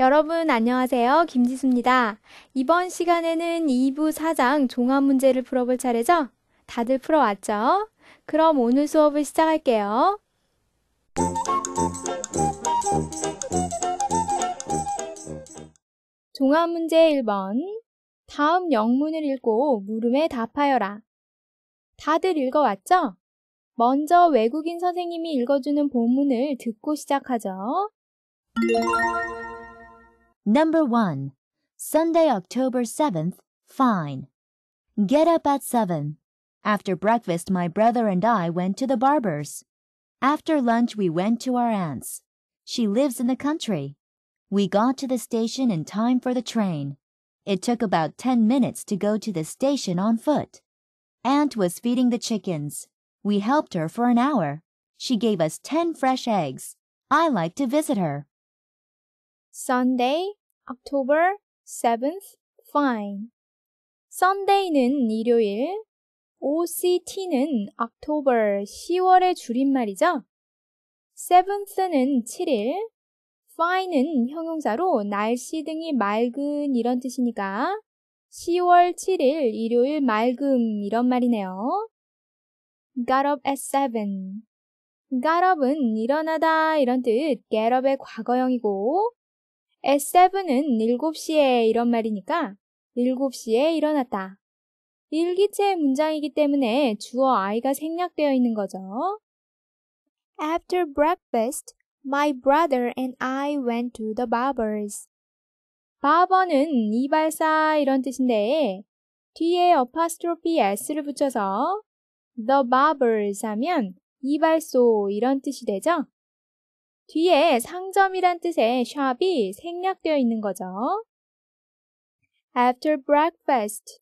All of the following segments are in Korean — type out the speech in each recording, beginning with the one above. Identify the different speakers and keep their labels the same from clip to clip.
Speaker 1: 여러분 안녕하세요. 김지수입니다. 이번 시간에는 2부 4장 종합 문제를 풀어볼 차례죠? 다들 풀어왔죠? 그럼 오늘 수업을 시작할게요. 종합 문제 1번. 다음 영문을 읽고 물음에 답하여라. 다들 읽어왔죠? 먼저 외국인 선생님이 읽어주는 본문을 듣고 시작하죠. Number 1. Sunday, October 7th, fine. Get up at 7. After breakfast, my brother and I went to the barber's. After lunch, we went to our aunt's. She lives in the country. We got to the station in time for the train. It took about 10 minutes to go to the station on foot. Aunt was feeding the chickens. We helped her for an hour. She gave us 10 fresh eggs. I like to visit her. Sunday, October 7th, fine. Sunday는 일요일, OCT는 October 10월의 줄임말이죠. 7th는 7일, fine는 형용사로 날씨 등이 맑은 이런 뜻이니까 10월 7일 일요일 맑음 이런 말이네요. got up at 7. got up은 일어나다 이런 뜻 get up의 과거형이고 At 7은 7시에 이런 말이니까 7시에 일어났다. 일기체 문장이기 때문에 주어 I가 생략되어 있는 거죠. After breakfast, my brother and I went to the barber's. b b a r e r 는 이발사 이런 뜻인데 뒤에 apostrophe s를 붙여서 the barber's 하면 이발소 이런 뜻이 되죠. 뒤에 상점이란 뜻의 shop이 생략되어 있는 거죠. After breakfast,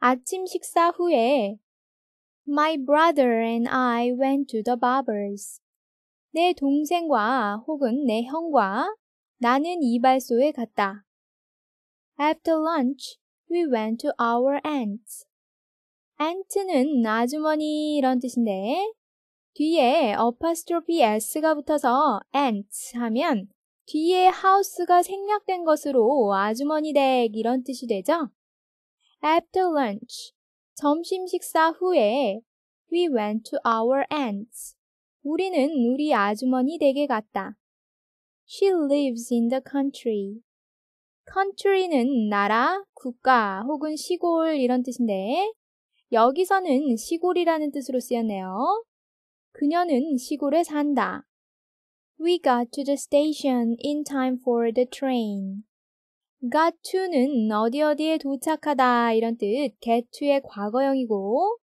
Speaker 1: 아침 식사 후에 My brother and I went to the barbers. 내 동생과 혹은 내 형과 나는 이발소에 갔다. After lunch, we went to our aunt's. aunt는 아주머니 이런 뜻인데 뒤에 apostrophe s가 붙어서 ants 하면 뒤에 house가 생략된 것으로 아주머니 댁 이런 뜻이 되죠. After lunch, 점심 식사 후에 we went to our aunt's. 우리는 우리 아주머니 댁에 갔다. She lives in the country. country는 나라, 국가 혹은 시골 이런 뜻인데 여기서는 시골이라는 뜻으로 쓰였네요. 그녀는 시골에 산다. We got to the station in time for the train. got to는 어디 어디에 도착하다 이런 뜻 get to의 과거형이고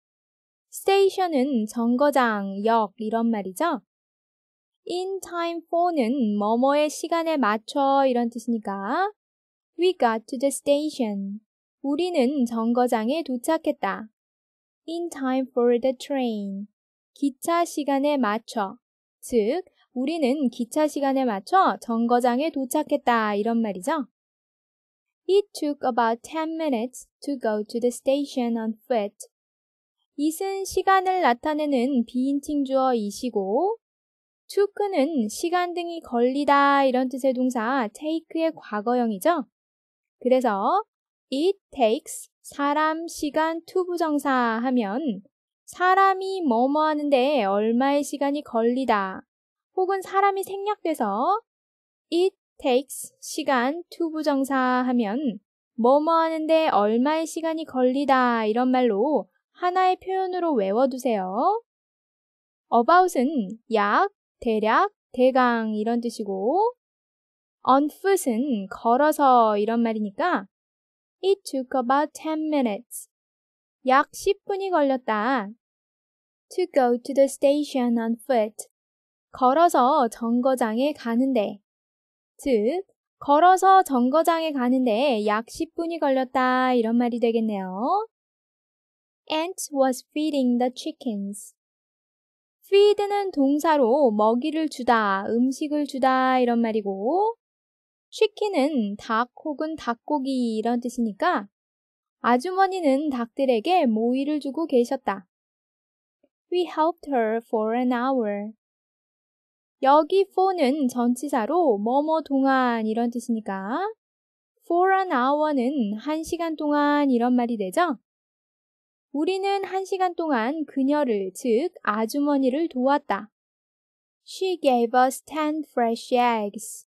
Speaker 1: station은 정거장, 역 이런 말이죠. in time for는 뭐뭐의 시간에 맞춰 이런 뜻이니까 we got to the station. 우리는 정거장에 도착했다. in time for the train. 기차 시간에 맞춰. 즉, 우리는 기차 시간에 맞춰 정거장에 도착했다. 이런 말이죠. It took about 10 minutes to go to the station on foot. 이은 시간을 나타내는 비인칭 주어 이시고, took는 시간 등이 걸리다 이런 뜻의 동사 take의 과거형이죠. 그래서 it takes 사람 시간 to 부정사 하면 사람이 뭐뭐 하는데 얼마의 시간이 걸리다. 혹은 사람이 생략돼서 it takes 시간 t 투부정사 하면 뭐뭐 하는데 얼마의 시간이 걸리다 이런 말로 하나의 표현으로 외워두세요. about은 약, 대략, 대강 이런 뜻이고 on foot은 걸어서 이런 말이니까 it took about 10 minutes 약 10분이 걸렸다. To go to the station on foot. 걸어서 정거장에 가는데. 즉, 걸어서 정거장에 가는데 약 10분이 걸렸다. 이런 말이 되겠네요. Ant was feeding the chickens. feed는 동사로 먹이를 주다, 음식을 주다 이런 말이고, chicken은 닭 혹은 닭고기 이런 뜻이니까 아주머니는 닭들에게 모이를 주고 계셨다. We helped her for an hour. 여기 for는 전치사로 뭐뭐 동안 이런 뜻이니까 for an hour는 한 시간 동안 이런 말이 되죠. 우리는 한 시간 동안 그녀를, 즉 아주머니를 도왔다. She gave us ten fresh eggs.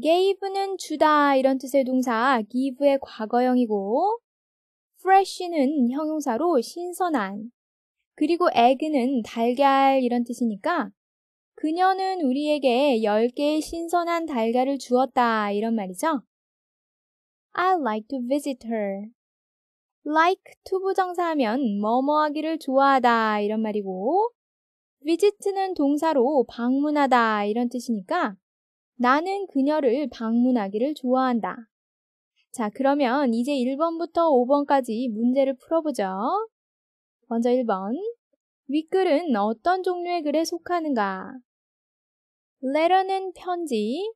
Speaker 1: gave는 주다 이런 뜻의 동사 give의 과거형이고 fresh는 형용사로 신선한, 그리고 egg는 달걀 이런 뜻이니까 그녀는 우리에게 10개의 신선한 달걀을 주었다 이런 말이죠. I like to visit her. like to 부정사하면 뭐뭐하기를 좋아하다 이런 말이고 visit는 동사로 방문하다 이런 뜻이니까 나는 그녀를 방문하기를 좋아한다. 자, 그러면 이제 1번부터 5번까지 문제를 풀어보죠. 먼저 1번. 윗글은 어떤 종류의 글에 속하는가? letter는 편지,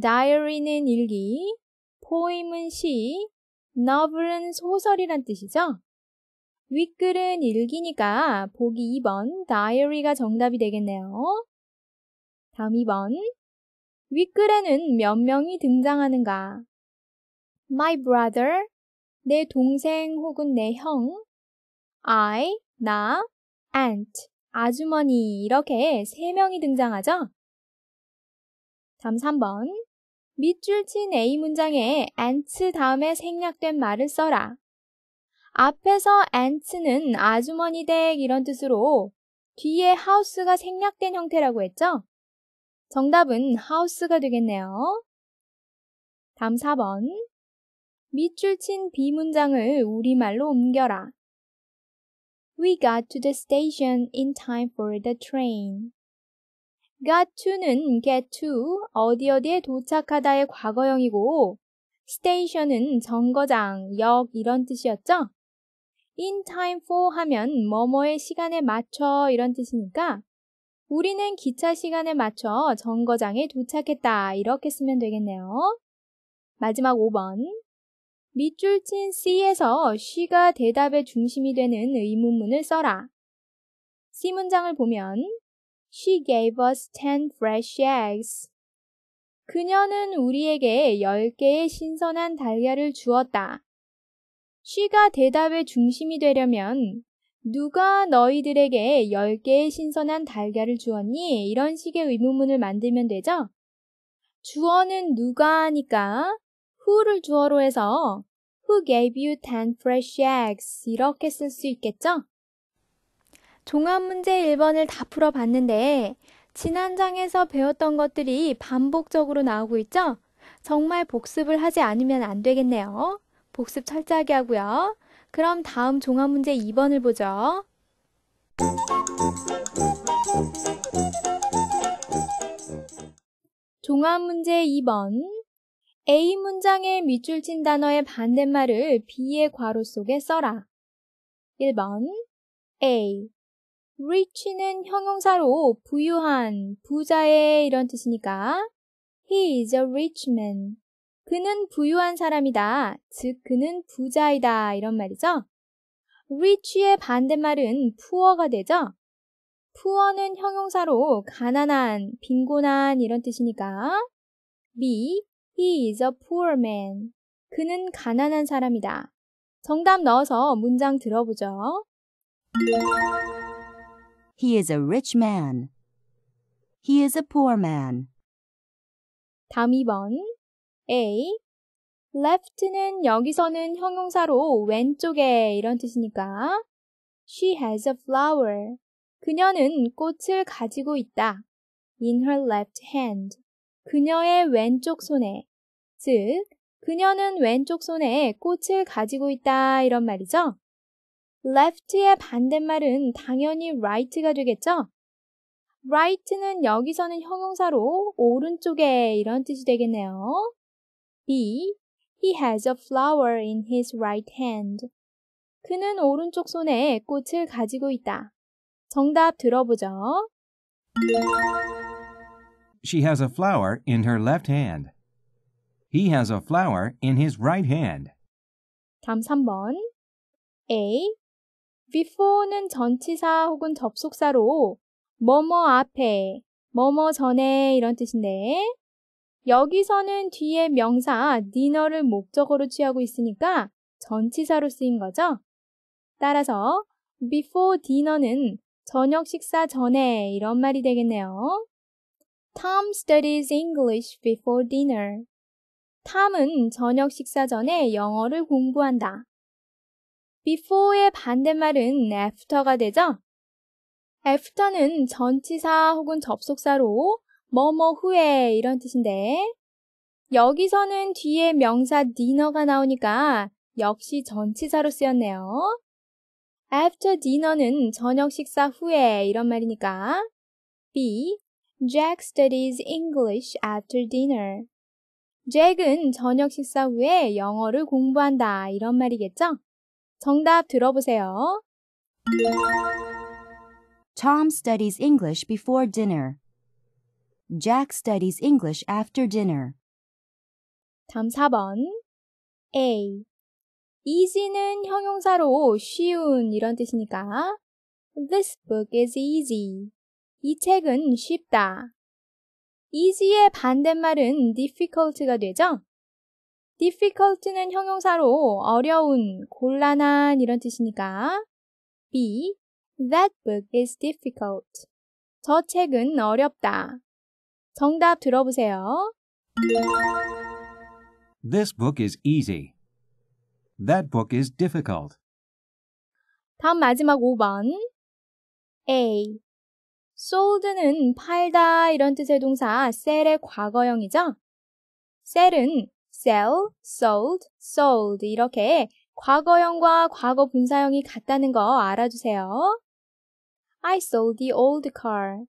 Speaker 1: diary는 일기, poem은 시, novel은 소설이란 뜻이죠. 윗글은 일기니까 보기 2번 diary가 정답이 되겠네요. 다음 2번 윗글에는 몇 명이 등장하는가? my brother, 내 동생 혹은 내 형, I, 나, aunt, 아주머니 이렇게 세 명이 등장하죠. 다음 3번. 밑줄 친 A 문장에 aunt 다음에 생략된 말을 써라. 앞에서 aunt는 아주머니 댁 이런 뜻으로 뒤에 house가 생략된 형태라고 했죠? 정답은 house가 되겠네요. 다음 4번. 밑줄 친 비문장을 우리말로 옮겨라. We got to the station in time for the train. got to는 get to 어디 어디에 도착하다의 과거형이고 station은 정거장, 역 이런 뜻이었죠? in time for 하면 뭐뭐의 시간에 맞춰 이런 뜻이니까 우리는 기차 시간에 맞춰 정거장에 도착했다 이렇게 쓰면 되겠네요. 마지막 5번 밑줄 친 C에서 she가 대답의 중심이 되는 의문문을 써라. C 문장을 보면 She gave us 10 fresh eggs. 그녀는 우리에게 10개의 신선한 달걀을 주었다. she가 대답의 중심이 되려면 누가 너희들에게 10개의 신선한 달걀을 주었니? 이런 식의 의문문을 만들면 되죠? 주어는 누가 하니까 who를 주어로 해서 who gave you 10 fresh eggs 이렇게 쓸 수 있겠죠? 종합 문제 1번을 다 풀어봤는데 지난 장에서 배웠던 것들이 반복적으로 나오고 있죠? 정말 복습을 하지 않으면 안 되겠네요. 복습 철저하게 하고요. 그럼 다음 종합 문제 2번을 보죠. 종합 문제 2번 A 문장의 밑줄 친 단어의 반대말을 B의 괄호 속에 써라. 1번 A. rich는 형용사로 부유한, 부자의 이런 뜻이니까 He is a rich man. 그는 부유한 사람이다. 즉, 그는 부자이다. 이런 말이죠. rich의 반대말은 poor가 되죠. poor는 형용사로 가난한, 빈곤한 이런 뜻이니까 B. He is a poor man. 그는 가난한 사람이다. 정답 넣어서 문장 들어보죠. He is a rich man. He is a poor man. 다음 2번. A. left는 여기서는 형용사로 왼쪽에 이런 뜻이니까 she has a flower. 그녀는 꽃을 가지고 있다. in her left hand. 그녀의 왼쪽 손에, 즉, 그녀는 왼쪽 손에 꽃을 가지고 있다 이런 말이죠. left의 반대말은 당연히 right가 되겠죠? right는 여기서는 형용사로 오른쪽에 이런 뜻이 되겠네요. B. He has a flower in his right hand. 그는 오른쪽 손에 꽃을 가지고 있다. 정답 들어보죠.
Speaker 2: She has a flower in her left hand. He has a flower in his right hand.
Speaker 1: 다음 3번. A. before는 전치사 혹은 접속사로 뭐뭐 앞에, 뭐뭐 전에 이런 뜻인데 여기서는 뒤에 명사 dinner를 목적으로 취하고 있으니까 전치사로 쓰인 거죠. 따라서 before dinner는 저녁 식사 전에 이런 말이 되겠네요. Tom studies English before dinner. 탐은 저녁 식사 전에 영어를 공부한다. before의 반대말은 after가 되죠? after는 전치사 혹은 접속사로 뭐뭐 후에 이런 뜻인데 여기서는 뒤에 명사 dinner가 나오니까 역시 전치사로 쓰였네요. after dinner는 저녁 식사 후에 이런 말이니까 be Jack studies English after dinner. 잭은 저녁 식사 후에 영어를 공부한다. 이런 말이겠죠? 정답 들어보세요. Tom studies English before dinner. Jack studies English after dinner. 다음 4번. A. easy는 형용사로 쉬운 이런 뜻이니까 This book is easy. 이 책은 쉽다. easy의 반대말은 difficult가 되죠? difficult는 형용사로 어려운, 곤란한 이런 뜻이니까 B. That book is difficult. 저 책은 어렵다. 정답 들어보세요.
Speaker 2: This book is easy. That book is difficult.
Speaker 1: 다음 마지막 5번 A. sold는 팔다 이런 뜻의 동사 셀의 과거형이죠. 셀은 sell, sold, sold 이렇게 과거형과 과거 분사형이 같다는 거 알아주세요. I sold the old car.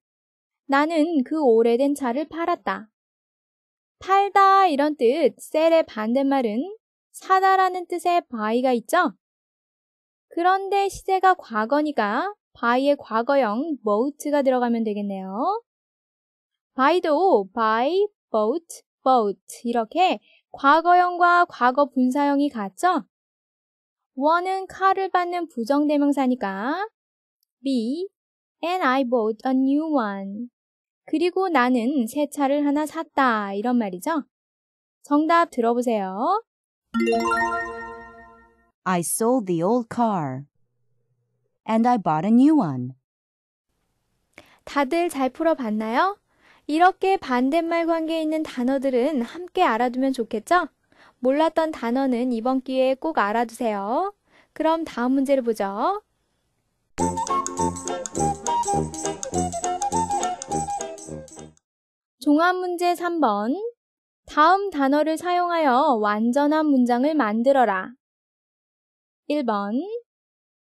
Speaker 1: 나는 그 오래된 차를 팔았다. 팔다 이런 뜻, 셀의 반대말은 사다라는 뜻의 buy가 있죠? 그런데 시제가 과거니까 by의 과거형 boat가 들어가면 되겠네요. by도 by, boat, boat 이렇게 과거형과 과거 분사형이 같죠? one은 칼을 받는 부정대명사니까 b and I bought a new one. 그리고 나는 새 차를 하나 샀다 이런 말이죠. 정답 들어보세요.
Speaker 2: I sold
Speaker 1: the old car. and I bought a new one. 다들 잘 풀어봤나요? 이렇게 반대말 관계에 있는 단어들은 함께 알아두면 좋겠죠? 몰랐던 단어는 이번 기회에 꼭 알아두세요. 그럼 다음 문제를 보죠. 종합 문제 3번. 다음 단어를 사용하여 완전한 문장을 만들어라. 1번.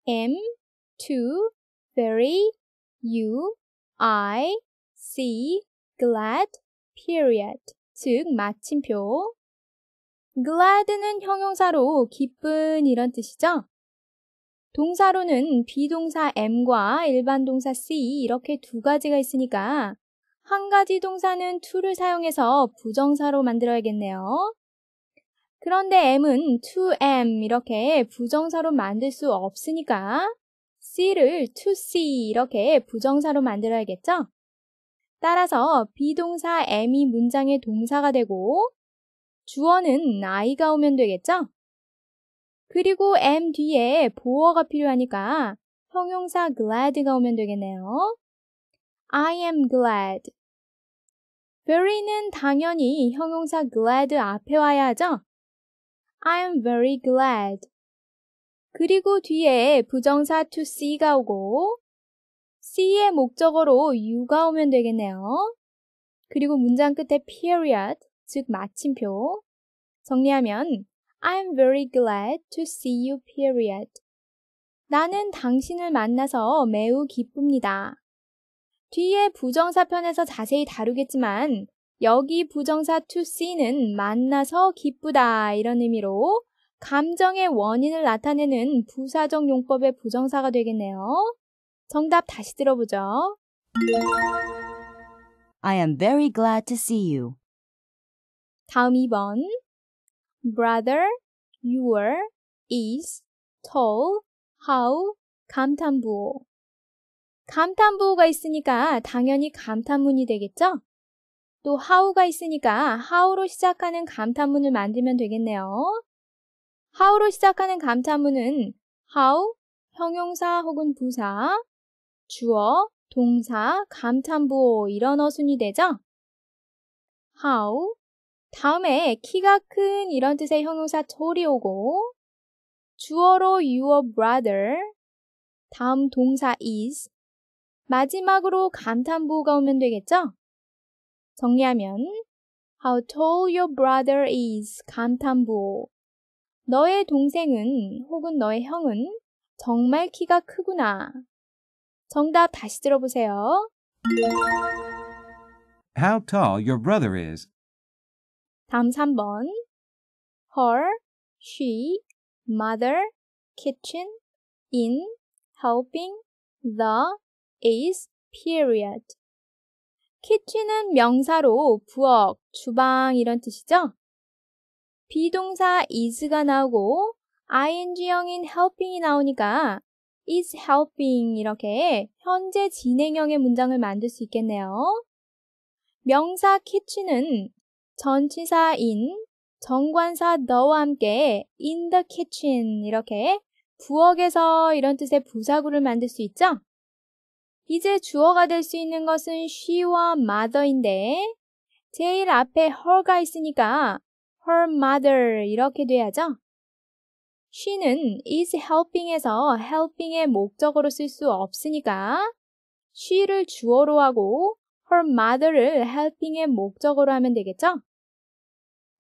Speaker 1: am to, very, you, I, see, glad, period. 즉, 마침표. glad는 형용사로 기쁜 이런 뜻이죠. 동사로는 비동사 m과 일반 동사 c 이렇게 두 가지가 있으니까 한 가지 동사는 to를 사용해서 부정사로 만들어야겠네요. 그런데 m은 to m 이렇게 부정사로 만들 수 없으니까 see를 to see 이렇게 부정사로 만들어야겠죠? 따라서 비동사 am이 문장의 동사가 되고 주어는 I가 오면 되겠죠? 그리고 am 뒤에 보어가 필요하니까 형용사 glad가 오면 되겠네요. I am glad. very는 당연히 형용사 glad 앞에 와야 하죠? I am very glad. 그리고 뒤에 부정사 to c가 오고 c의 목적어로 you가 오면 되겠네요. 그리고 문장 끝에 period, 즉 마침표. 정리하면 I'm very glad to see you, period. 나는 당신을 만나서 매우 기쁩니다. 뒤에 부정사 편에서 자세히 다루겠지만 여기 부정사 to see는 만나서 기쁘다 이런 의미로 감정의 원인을 나타내는 부사적 용법의 부정사가 되겠네요. 정답 다시 들어보죠.
Speaker 2: I am very glad to see you.
Speaker 1: 다음 2번. Brother, your, is, tall, how, 감탄부호. 감탄부호가 있으니까 당연히 감탄문이 되겠죠? 또 how가 있으니까 how로 시작하는 감탄문을 만들면 되겠네요. how로 시작하는 감탄문은 how, 형용사 혹은 부사, 주어, 동사, 감탄부호 이런 어순이 되죠. how 다음에 키가 큰 이런 뜻의 형용사 절이 오고 주어로 your brother 다음 동사 is 마지막으로 감탄부호가 오면 되겠죠? 정리하면 How tall your brother is 감탄부호 너의 동생은 혹은 너의 형은 정말 키가 크구나. 정답 다시 들어보세요.
Speaker 2: How tall your brother is.
Speaker 1: 다음 3번. Her, she, mother, kitchen, in, helping, the, is, period. kitchen은 명사로 부엌, 주방 이런 뜻이죠? 비동사 is가 나오고 ing형인 helping이 나오니까 is helping 이렇게 현재 진행형의 문장을 만들 수 있겠네요. 명사 kitchen은 전치사 인 정관사 너와 함께 in the kitchen 이렇게 부엌에서 이런 뜻의 부사구를 만들 수 있죠? 이제 주어가 될 수 있는 것은 she와 mother인데 제일 앞에 her가 있으니까 her mother 이렇게 돼야죠. she는 is helping에서 helping의 목적으로 쓸 수 없으니까 she를 주어로 하고 her mother를 helping의 목적으로 하면 되겠죠?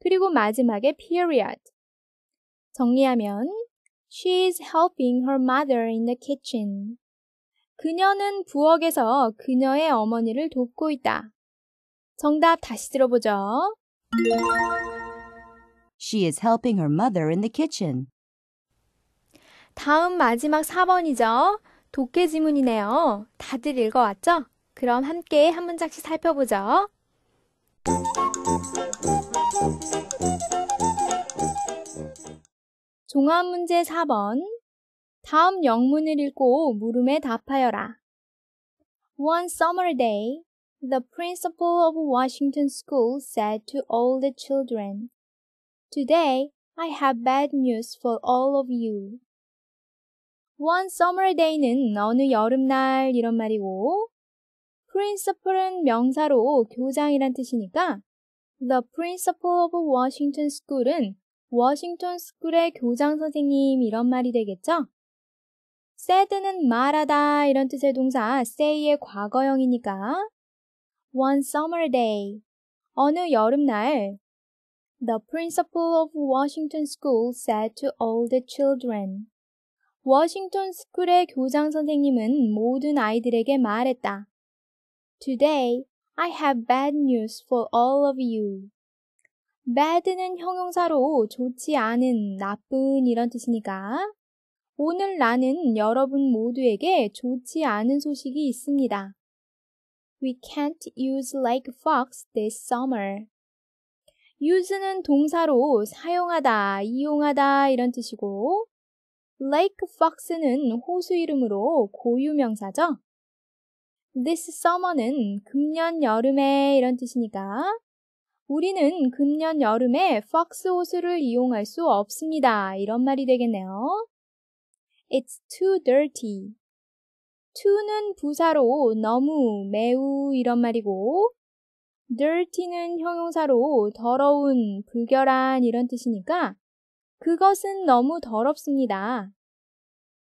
Speaker 1: 그리고 마지막에 period. 정리하면 she is helping her mother in the kitchen. 그녀는 부엌에서 그녀의 어머니를 돕고 있다. 정답 다시 들어보죠.
Speaker 2: She is helping her mother in the kitchen.
Speaker 1: 다음 마지막 4번이죠. 독해 지문이네요. 다들 읽어왔죠? 그럼 함께 한 문장씩 살펴보죠. 종합 문제 4번. 다음 영문을 읽고 물음에 답하여라. One summer day, the principal of Washington School said to all the children, Today, I have bad news for all of you. One summer day는 어느 여름날 이런 말이고, principal은 명사로 교장이란 뜻이니까, the principal of Washington School은 워싱턴 스쿨의 교장 선생님 이런 말이 되겠죠? said는 말하다 이런 뜻의 동사 say의 과거형이니까 one summer day 어느 여름날 The principal of Washington School said to all the children. 워싱턴 스쿨의 교장 선생님은 모든 아이들에게 말했다. Today, I have bad news for all of you. bad는 형용사로 좋지 않은, 나쁜 이런 뜻이니까 오늘 나는 여러분 모두에게 좋지 않은 소식이 있습니다. We can't use like fox this summer. use는 동사로 사용하다, 이용하다 이런 뜻이고 Lake Fox는 호수 이름으로 고유명사죠. This summer는 금년 여름에 이런 뜻이니까 우리는 금년 여름에 팍스 호수를 이용할 수 없습니다. 이런 말이 되겠네요. It's too dirty. too는 부사로 너무, 매우 이런 말이고 dirty는 형용사로 더러운, 불결한 이런 뜻이니까 그것은 너무 더럽습니다.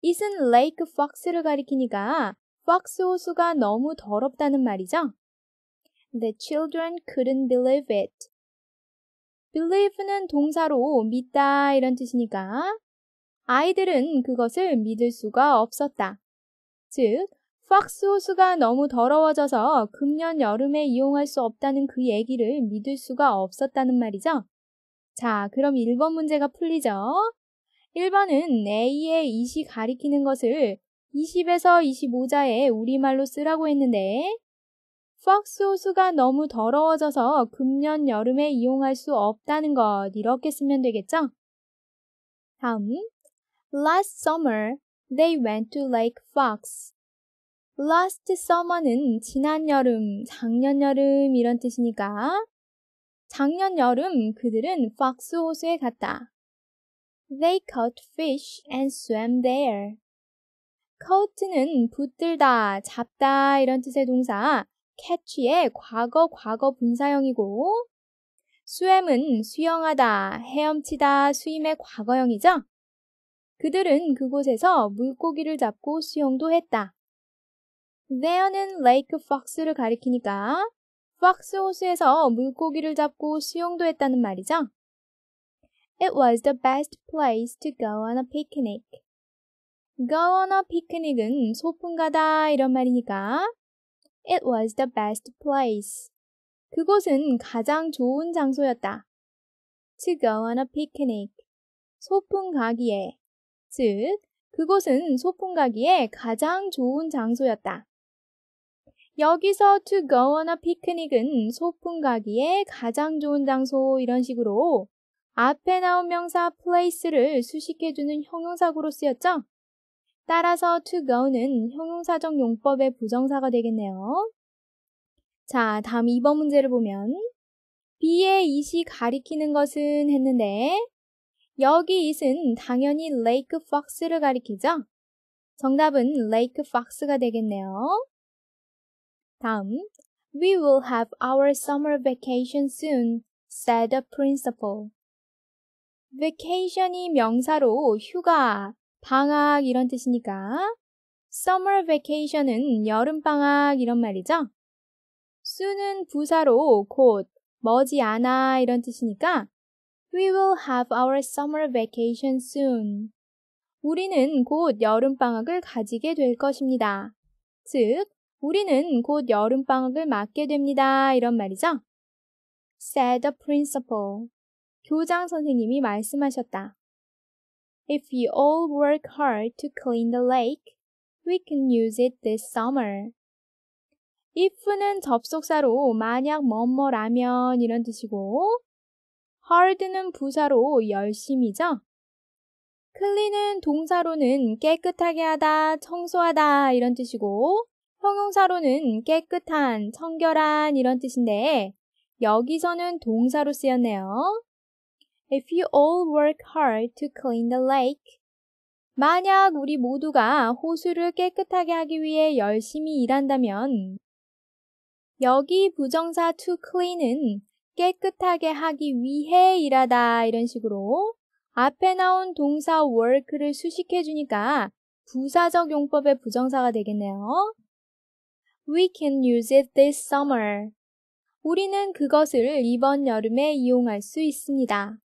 Speaker 1: it은 레이크 폭스를 가리키니까 폭스 호수가 너무 더럽다는 말이죠. The children couldn't believe it. believe는 동사로 믿다 이런 뜻이니까 아이들은 그것을 믿을 수가 없었다. 즉, 팍스 호수가 너무 더러워져서 금년 여름에 이용할 수 없다는 그 얘기를 믿을 수가 없었다는 말이죠. 자, 그럼 1번 문제가 풀리죠. 1번은 A의 이시 가리키는 것을 20에서 25자에 우리말로 쓰라고 했는데 팍스 호수가 너무 더러워져서 금년 여름에 이용할 수 없다는 것 이렇게 쓰면 되겠죠? 다음 Last summer, they went to Lake Fox. last summer는 지난 여름, 작년 여름 이런 뜻이니까 작년 여름 그들은 팍스 호수에 갔다. They caught fish and swam there. caught는 붙들다, 잡다 이런 뜻의 동사 catch의 과거 과거 분사형이고 swam은 수영하다, 헤엄치다, 수임의 과거형이죠. 그들은 그곳에서 물고기를 잡고 수영도 했다. there는 레이크 폭스를 가리키니까 폭스 호수에서 물고기를 잡고 수영도 했다는 말이죠. It was the best place to go on a picnic. Go on a picnic은 소풍 가다 이런 말이니까 It was the best place. 그곳은 가장 좋은 장소였다. To go on a picnic. 소풍 가기에. 즉, 그곳은 소풍 가기에 가장 좋은 장소였다. 여기서 to go on a picnic은 소풍 가기에 가장 좋은 장소 이런 식으로 앞에 나온 명사 place를 수식해주는 형용사구로 쓰였죠? 따라서 to go는 형용사적 용법의 부정사가 되겠네요. 자, 다음 2번 문제를 보면 B의 이시 가리키는 것은 했는데 여기 i 이은 당연히 lake f o x 를 가리키죠? 정답은 lake f o x 가 되겠네요. 다음, we will have our summer vacation soon, said the principal. vacation이 명사로 휴가, 방학 이런 뜻이니까 summer vacation은 여름방학 이런 말이죠. soon은 부사로 곧, 머지않아 이런 뜻이니까 We will have our summer vacation soon. 우리는 곧 여름방학을 가지게 될 것입니다. 즉, 우리는 곧 여름방학을 맞게 됩니다. 이런 말이죠. said the principal. 교장 선생님이 말씀하셨다. If you all work hard to clean the lake, we can use it this summer. if는 접속사로 만약 뭐뭐라면 이런 뜻이고 hard는 부사로 열심히죠 clean은 동사로는 깨끗하게 하다, 청소하다 이런 뜻이고 형용사로는 깨끗한, 청결한 이런 뜻인데 여기서는 동사로 쓰였네요. If you all work hard to clean the lake. 만약 우리 모두가 호수를 깨끗하게 하기 위해 열심히 일한다면 여기 부정사 to clean은 깨끗하게 하기 위해 일하다 이런 식으로 앞에 나온 동사 work를 수식해 주니까 부사적 용법의 부정사가 되겠네요. We can use it this summer. 우리는 그것을 이번 여름에 이용할 수 있습니다.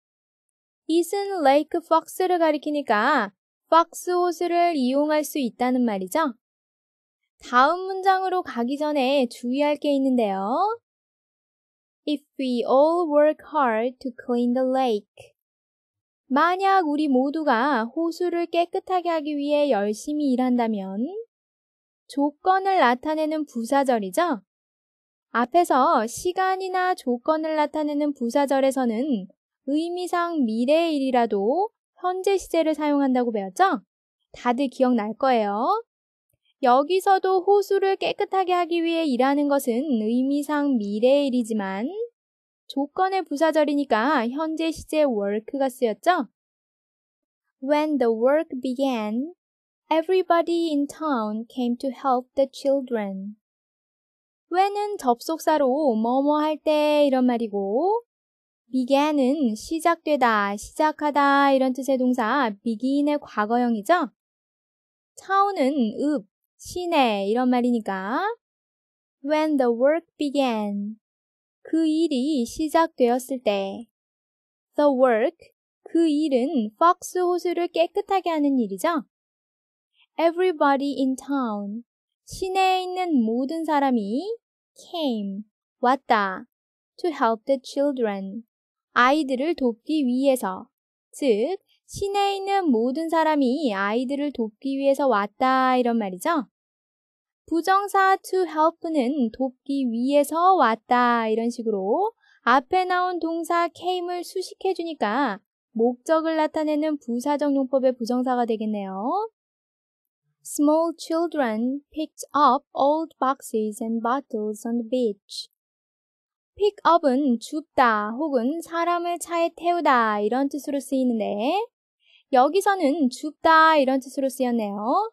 Speaker 1: it은 레이크 폭스를 가리키니까 폭스 호수를 이용할 수 있다는 말이죠. 다음 문장으로 가기 전에 주의할 게 있는데요. If we all work hard to clean the lake. 만약 우리 모두가 호수를 깨끗하게 하기 위해 열심히 일한다면 조건을 나타내는 부사절이죠. 앞에서 시간이나 조건을 나타내는 부사절에서는 의미상 미래의 일이라도 현재 시제를 사용한다고 배웠죠? 다들 기억날 거예요. 여기서도 호수를 깨끗하게 하기 위해 일하는 것은 의미상 미래의 일이지만 조건의 부사절이니까 현재 시제 work가 쓰였죠? When the work began, Everybody in town came to help the children. when은 접속사로 뭐뭐 할 때 이런 말이고 began은 시작되다, 시작하다 이런 뜻의 동사 begin의 과거형이죠. town은 읍, 시내 이런 말이니까 when the work began 그 일이 시작되었을 때 the work 그 일은 폭스 호수를 깨끗하게 하는 일이죠. everybody in town. 시내에 있는 모든 사람이 came, 왔다, to help the children. 아이들을 돕기 위해서. 즉, 시내에 있는 모든 사람이 아이들을 돕기 위해서 왔다, 이런 말이죠. 부정사 to help는 돕기 위해서 왔다, 이런 식으로 앞에 나온 동사 came을 수식해주니까 목적을 나타내는 부사적 용법의 부정사가 되겠네요. Small children picked up old boxes and bottles on the beach. pick up은 줍다 혹은 사람을 차에 태우다 이런 뜻으로 쓰이는데 여기서는 줍다 이런 뜻으로 쓰였네요.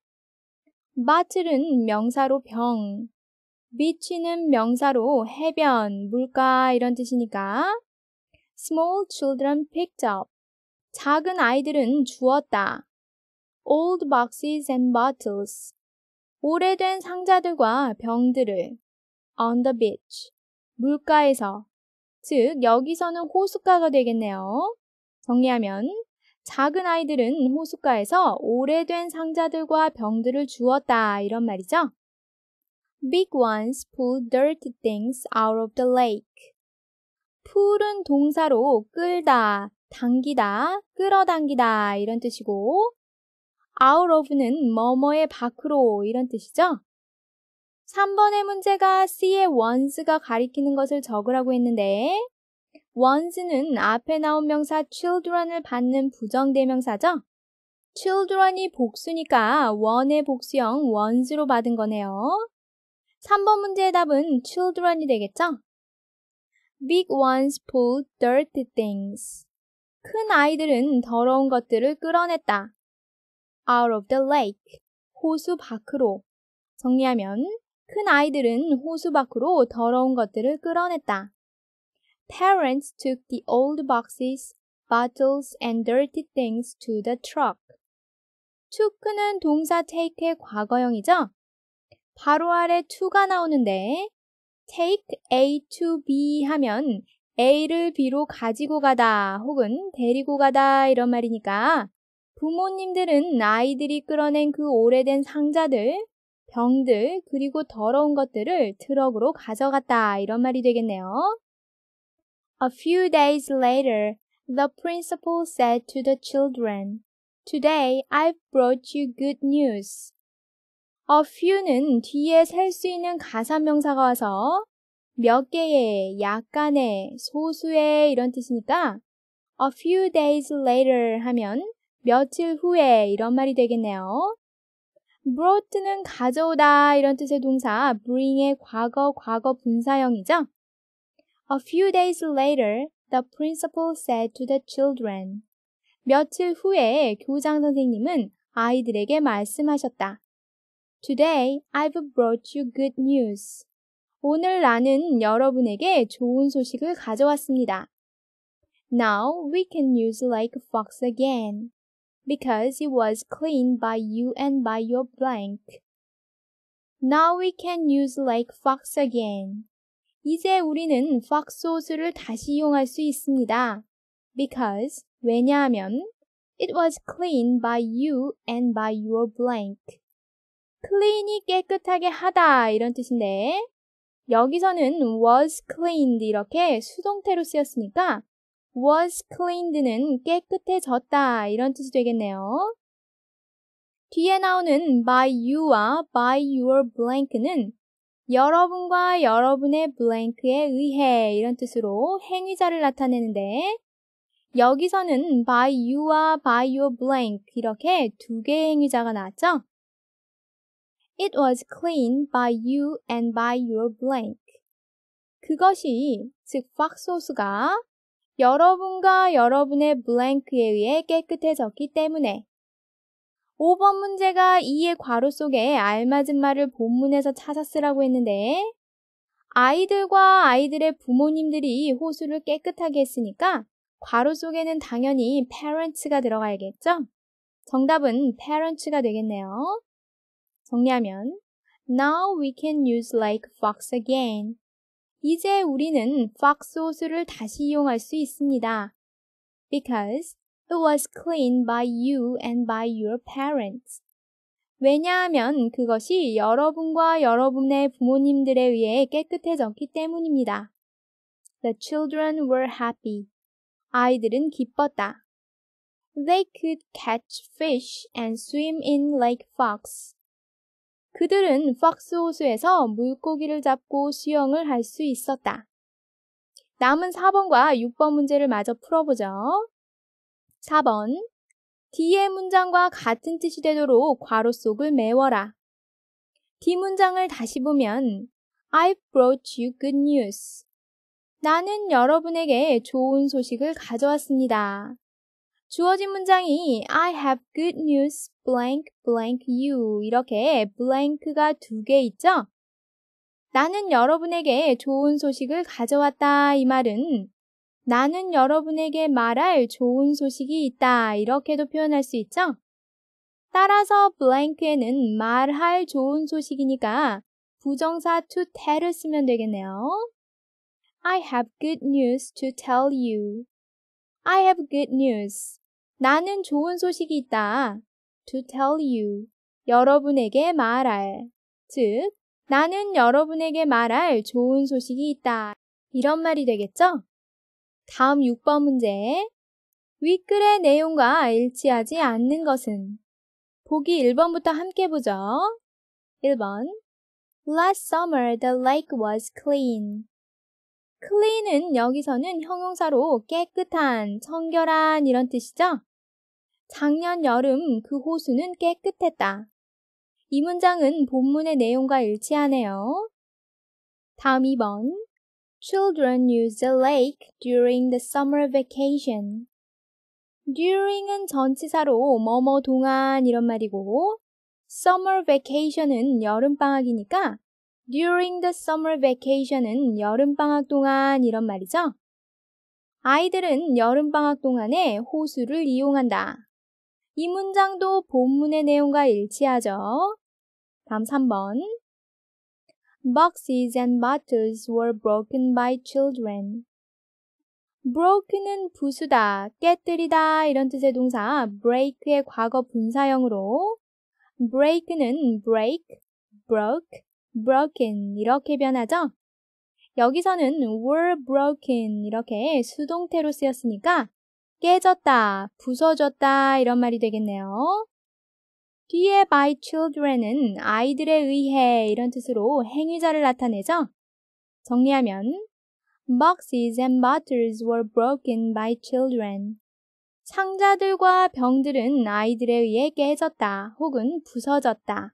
Speaker 1: b t t 바틀은 명사로 병, b e a c h 는 명사로 해변, 물가 이런 뜻이니까 small children picked up. 작은 아이들은 주었다. old boxes and bottles. 오래된 상자들과 병들을 on the beach. 물가에서. 즉, 여기서는 호숫가가 되겠네요. 정리하면, 작은 아이들은 호숫가에서 오래된 상자들과 병들을 주웠다. 이런 말이죠. Big ones pull dirty things out of the lake. 풀은 동사로 끌다, 당기다, 끌어당기다 이런 뜻이고 out of는 뭐뭐의 밖으로 이런 뜻이죠. 3번의 문제가 C의 once가 가리키는 것을 적으라고 했는데 once는 앞에 나온 명사 children을 받는 부정대명사죠. children이 복수니까 one의 복수형 once로 받은 거네요. 3번 문제의 답은 children이 되겠죠? Big ones pull dirty things. 큰 아이들은 더러운 것들을 끌어냈다. out of the lake. 호수 밖으로. 정리하면 큰 아이들은 호수 밖으로 더러운 것들을 끌어냈다. Parents took the old boxes, bottles, and dirty things to the truck. took는 동사 take의 과거형이죠? 바로 아래 to가 나오는데 take A to B 하면 A를 B로 가지고 가다 혹은 데리고 가다 이런 말이니까 부모님들은 아이들이 끌어낸 그 오래된 상자들, 병들, 그리고 더러운 것들을 트럭으로 가져갔다. 이런 말이 되겠네요. A few days later, the principal said to the children, Today I've brought you good news. A few는 뒤에 셀 수 있는 가사명사가 와서 몇 개의, 약간의, 소수의 이런 뜻이니까 a few days later 하면 며칠 후에 이런 말이 되겠네요. brought는 가져오다 이런 뜻의 동사 bring의 과거 과거 분사형이죠. A few days later, the principal said to the children. 며칠 후에 교장 선생님은 아이들에게 말씀하셨다. Today I've brought you good news. 오늘 나는 여러분에게 좋은 소식을 가져왔습니다. Now we can use like fox again. because it was cleaned by you and by your blank. Now we can use like fox again. 이제 우리는 fox 호수를 다시 이용할 수 있습니다. Because, 왜냐하면, it was cleaned by you and by your blank. clean이 깨끗하게 하다 이런 뜻인데, 여기서는 was cleaned 이렇게 수동태로 쓰였으니까 was cleaned는 깨끗해졌다 이런 뜻이 되겠네요. 뒤에 나오는 by you와 by your blank는 여러분과 여러분의 blank에 의해 이런 뜻으로 행위자를 나타내는데 여기서는 by you와 by your blank 이렇게 두 개의 행위자가 나왔죠. It was cleaned by you and by your blank. 그것이 즉 팍소스가 여러분과 여러분의 블랭크에 의해 깨끗해졌기 때문에 5번 문제가 2의 괄호 속에 알맞은 말을 본문에서 찾았으라고 했는데 아이들과 아이들의 부모님들이 호수를 깨끗하게 했으니까 괄호 속에는 당연히 parents가 들어가야겠죠? 정답은 parents가 되겠네요. 정리하면 Now we can use like fox again. 이제 우리는 팍소스를 다시 이용할 수 있습니다. Because it was cleaned by you and by your parents. 왜냐하면 그것이 여러분과 여러분의 부모님들에 의해 깨끗해졌기 때문입니다. The children were happy. 아이들은 기뻤다. They could catch fish and swim in like fox. 그들은 팍스 호수에서 물고기를 잡고 수영을 할 수 있었다. 남은 4번과 6번 문제를 마저 풀어보죠. 4번. 뒤의 문장과 같은 뜻이 되도록 괄호 속을 메워라. 뒤 문장을 다시 보면 I brought you good news. 나는 여러분에게 좋은 소식을 가져왔습니다. 주어진 문장이 I have good news blank blank you 이렇게 blank가 두 개 있죠? 나는 여러분에게 좋은 소식을 가져왔다 이 말은 나는 여러분에게 말할 좋은 소식이 있다 이렇게도 표현할 수 있죠? 따라서 blank에는 말할 좋은 소식이니까 부정사 to tell을 쓰면 되겠네요. I have good news to tell you. I have good news. 나는 좋은 소식이 있다. To tell you. 여러분에게 말할. 즉, 나는 여러분에게 말할 좋은 소식이 있다. 이런 말이 되겠죠? 다음 6번 문제. 윗글의 내용과 일치하지 않는 것은? 보기 1번부터 함께 보죠. 1번. Last summer the lake was clean. clean은 여기서는 형용사로 깨끗한, 청결한 이런 뜻이죠? 작년 여름 그 호수는 깨끗했다. 이 문장은 본문의 내용과 일치하네요. 다음 2번. Children use the lake during the summer vacation. during은 전치사로 뭐뭐 동안 이런 말이고, summer vacation은 여름방학이니까, during the summer vacation은 여름방학 동안 이런 말이죠. 아이들은 여름방학 동안에 호수를 이용한다. 이 문장도 본문의 내용과 일치하죠. 다음 3번. Boxes and bottles were broken by children. broken은 부수다, 깨뜨리다 이런 뜻의 동사 break의 과거 분사형으로 break는 break, broke, broken 이렇게 변하죠. 여기서는 were broken 이렇게 수동태로 쓰였으니까 깨졌다, 부서졌다 이런 말이 되겠네요. 뒤에 by children은 아이들에 의해 이런 뜻으로 행위자를 나타내죠. 정리하면 boxes and bottles were broken by children. 상자들과 병들은 아이들에 의해 깨졌다 혹은 부서졌다.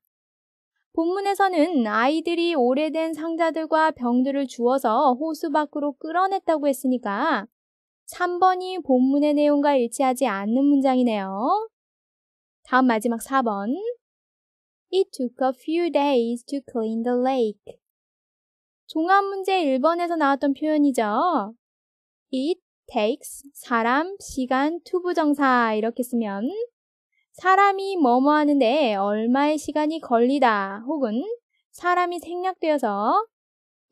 Speaker 1: 본문에서는 아이들이 오래된 상자들과 병들을 주워서 호수 밖으로 끌어냈다고 했으니까 3번이 본문의 내용과 일치하지 않는 문장이네요. 다음 마지막 4번. It took a few days to clean the lake. 종합 문제 1번에서 나왔던 표현이죠. It takes 사람, 시간, 투부정사 이렇게 쓰면 사람이 뭐뭐 하는데 얼마의 시간이 걸리다 혹은 사람이 생략되어서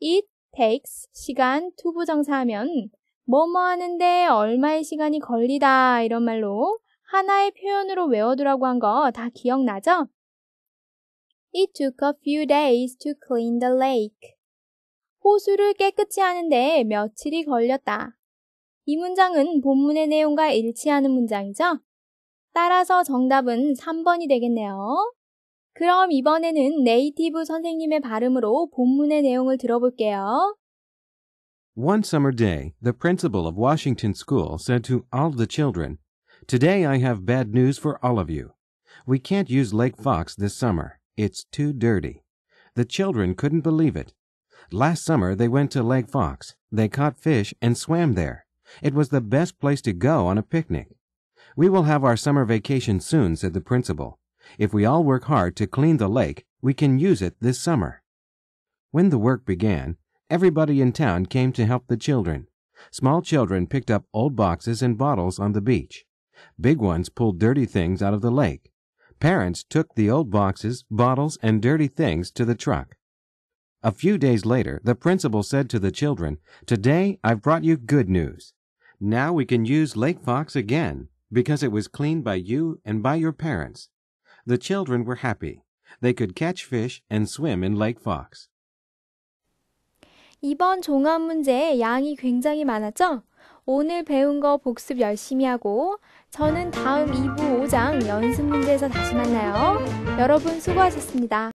Speaker 1: it takes 시간 투부정사하면 뭐뭐 하는데 얼마의 시간이 걸리다 이런 말로 하나의 표현으로 외워두라고 한 거 다 기억나죠? It took a few days to clean the lake. 호수를 깨끗이 하는데 며칠이 걸렸다. 이 문장은 본문의 내용과 일치하는 문장이죠? 따라서 정답은 3번이 되겠네요. 그럼 이번에는 네이티브 선생님의 발음으로 본문의 내용을 들어볼게요.
Speaker 2: One summer day, the principal of Washington School said to all the children, Today I have bad news for all of you. We can't use Lake Fox this summer. It's too dirty. The children couldn't believe it. Last summer they went to Lake Fox. They caught fish and swam there. It was the best place to go on a picnic. We will have our summer vacation soon, said the principal. If we all work hard to clean the lake, we can use it this summer. When the work began, Everybody in town came to help the children. Small children picked up old boxes and bottles on the beach. Big ones pulled dirty things out of the lake. Parents took the old boxes, bottles, and dirty things to the truck. A few days later, the principal said to the children, Today I've brought you good news. Now we can use Lake Fox again because it was cleaned by you and by your parents. The children were happy. They could catch fish and swim in Lake Fox.
Speaker 1: 이번 종합 문제의 양이 굉장히 많았죠? 오늘 배운 거 복습 열심히 하고 저는 다음 2부 5장 연습 문제에서 다시 만나요. 여러분 수고하셨습니다.